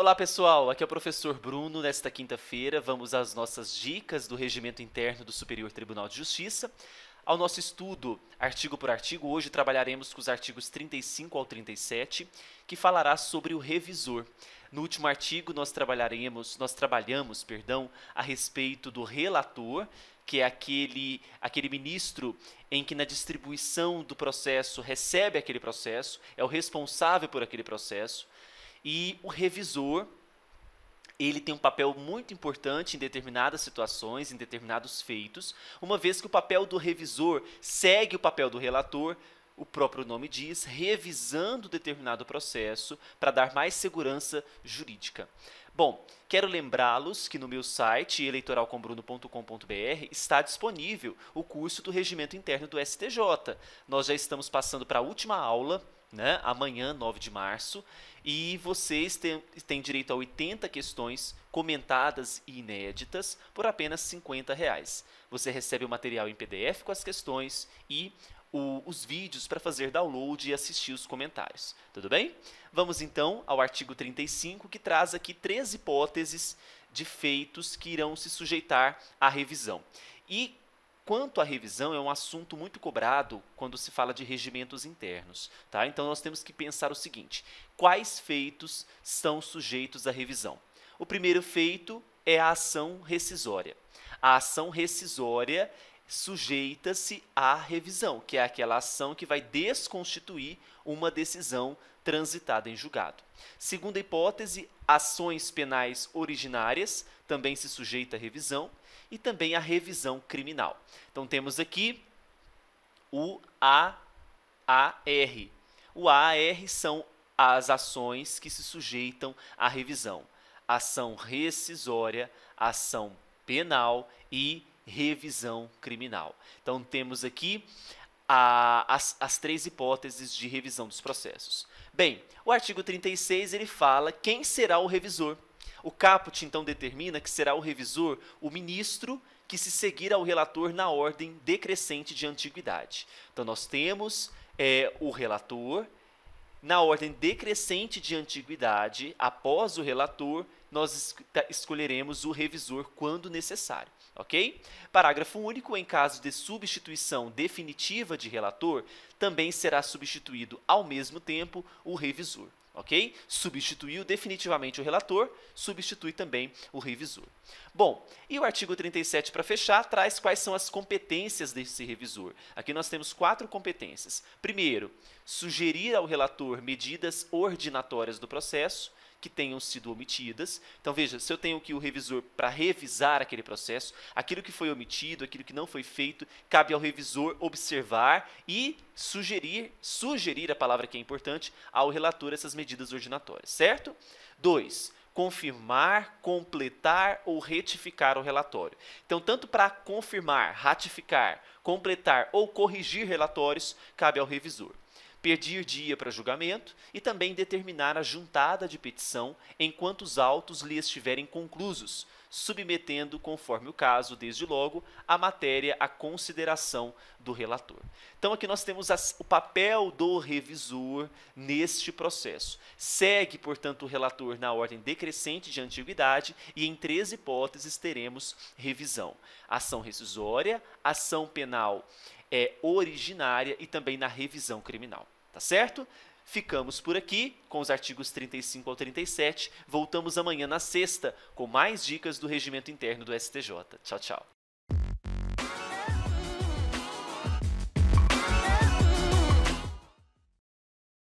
Olá pessoal, aqui é o professor Bruno. Nesta quinta-feira vamos às nossas dicas do regimento interno do Superior Tribunal de Justiça. Ao nosso estudo, artigo por artigo, hoje trabalharemos com os artigos 35 ao 37, que falará sobre o revisor. No último artigo nós trabalharemos, nós trabalhamos, perdão, a respeito do relator, que é aquele, aquele ministro em que na distribuição do processo recebe aquele processo, é o responsável por aquele processo. E o revisor, ele tem um papel muito importante em determinadas situações, em determinados feitos, uma vez que o papel do revisor segue o papel do relator, o próprio nome diz, revisando determinado processo para dar mais segurança jurídica. Bom, quero lembrá-los que no meu site eleitoralcombruno.com.br está disponível o curso do Regimento Interno do STJ. Nós já estamos passando para a última aula né? amanhã, 9 de março, e vocês têm, têm direito a 80 questões comentadas e inéditas por apenas 50 reais. Você recebe o material em PDF com as questões e o, os vídeos para fazer download e assistir os comentários. Tudo bem? Vamos então ao artigo 35, que traz aqui três hipóteses de feitos que irão se sujeitar à revisão. E quanto à revisão, é um assunto muito cobrado quando se fala de regimentos internos. Tá? Então, nós temos que pensar o seguinte: quais feitos são sujeitos à revisão? O primeiro feito é a ação rescisória. A ação rescisória sujeita-se à revisão, que é aquela ação que vai desconstituir uma decisão transitada em julgado. Segunda hipótese, ações penais originárias também se sujeita à revisão e também à revisão criminal. Então temos aqui o AAR. O AAR são as ações que se sujeitam à revisão. Ação rescisória, ação penal e revisão criminal. Então temos aqui a, as, as três hipóteses de revisão dos processos. Bem, o artigo 36 ele fala quem será o revisor. O caput então determina que será o revisor o ministro que se seguir ao relator na ordem decrescente de antiguidade. Então nós temos é, o relator, na ordem decrescente de antiguidade, após o relator, nós escolheremos o revisor quando necessário, ok? Parágrafo único, em caso de substituição definitiva de relator, também será substituído ao mesmo tempo o revisor ok? Substituiu definitivamente o relator, substitui também o revisor. Bom, e o artigo 37, para fechar, traz quais são as competências desse revisor. Aqui nós temos quatro competências. Primeiro, sugerir ao relator medidas ordinatórias do processo que tenham sido omitidas. Então, veja, se eu tenho que o revisor para revisar aquele processo, aquilo que foi omitido, aquilo que não foi feito, cabe ao revisor observar e sugerir, sugerir a palavra que é importante, ao relator essas medidas ordinatórias, certo? 2 confirmar, completar ou retificar o relatório. Então, tanto para confirmar, ratificar, completar ou corrigir relatórios, cabe ao revisor pedir dia para julgamento e também determinar a juntada de petição enquanto os autos lhe estiverem conclusos, submetendo, conforme o caso, desde logo, a matéria à consideração do relator. Então, aqui nós temos as, o papel do revisor neste processo. Segue, portanto, o relator na ordem decrescente de antiguidade e, em três hipóteses, teremos revisão: ação rescisória, ação penal é originária e também na revisão criminal. Tá certo? Ficamos por aqui com os artigos 35 ao 37. Voltamos amanhã na sexta com mais dicas do regimento interno do STJ. Tchau, tchau.